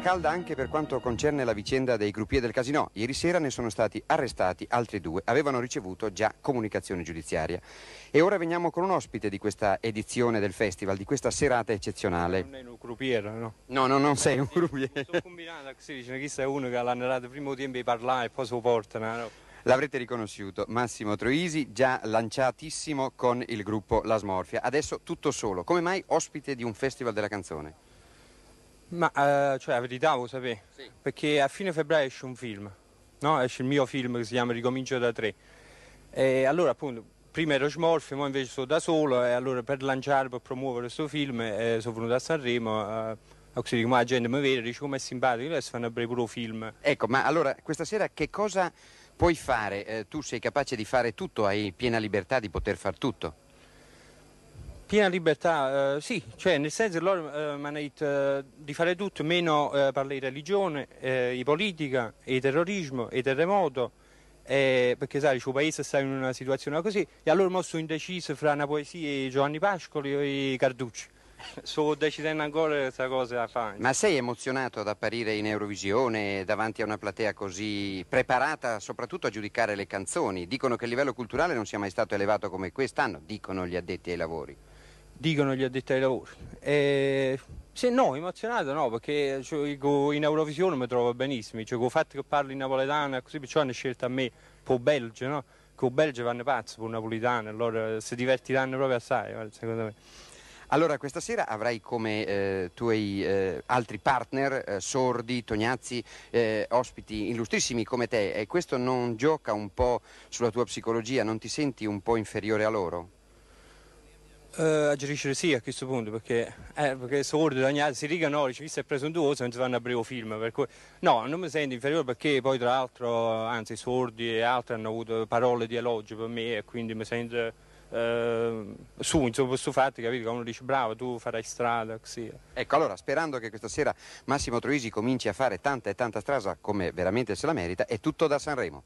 calda anche per quanto concerne la vicenda dei gruppier del casino. Ieri sera ne sono stati arrestati altri due, avevano ricevuto già comunicazione giudiziaria. E ora veniamo con un ospite di questa edizione del festival, di questa serata eccezionale. Non è un croupier, no? No, no, non eh, sei un croupier. Sto combinando, si dice, chi sei uno che l'ha narrato prima tempo di parlare e poi lo portano, no? L'avrete riconosciuto, Massimo Troisi, già lanciatissimo con il gruppo La Smorfia, adesso tutto solo. Come mai ospite di un festival della canzone? Ma eh, cioè, la verità lo sapete, sì. perché a fine febbraio esce un film, no? esce il mio film che si chiama Ricomincio da tre. E allora appunto, prima ero smorfio, ora invece sono da solo e allora per lanciare, per promuovere questo film eh, sono venuto a Sanremo. Eh, così come la gente mi vede, dice come è simpatico, adesso fanno pure film. Ecco, ma allora questa sera che cosa puoi fare? Eh, tu sei capace di fare tutto, hai piena libertà di poter fare tutto. Piena libertà, eh, sì, cioè nel senso loro eh, mi hanno detto eh, di fare tutto, meno eh, parlare di religione, eh, di politica, di terrorismo, di terremoto, eh, perché sai, il suo paese sta in una situazione così, e allora mo sono indeciso fra una poesia e Giovanni Pascoli e Carducci. Sto decidendo ancora questa cosa da fare. Ma sei emozionato ad apparire in Eurovisione davanti a una platea così preparata soprattutto a giudicare le canzoni? Dicono che il livello culturale non sia mai stato elevato come quest'anno, dicono gli addetti ai lavori dicono gli addetti ai lavori. E... Se no, emozionato no, perché cioè, in Eurovisione mi trovo benissimo, cioè, con il fatto che parli napoletano e così, perciò hanno scelto a me, con Belgio, no? Con Belgio vanno pazzi con napoletano, allora si divertiranno proprio assai, eh, secondo me. Allora, questa sera avrai come eh, tuoi eh, altri partner, eh, Sordi, Tognazzi, eh, ospiti illustrissimi come te, e questo non gioca un po' sulla tua psicologia, non ti senti un po' inferiore a loro? Uh, eh, aggiurisce sì a questo punto perché, eh, perché sordo Dagnati si riga no, dice visto è preso un duoso non si fanno a breve film per cui no non mi sento inferiore perché poi tra l'altro anzi i sordi e altri hanno avuto parole di elogio per me e quindi mi sento eh, su insomma questo fatto capito che uno dice bravo tu farai strada così ecco allora sperando che questa sera Massimo Troisi cominci a fare tanta e tanta strada come veramente se la merita è tutto da Sanremo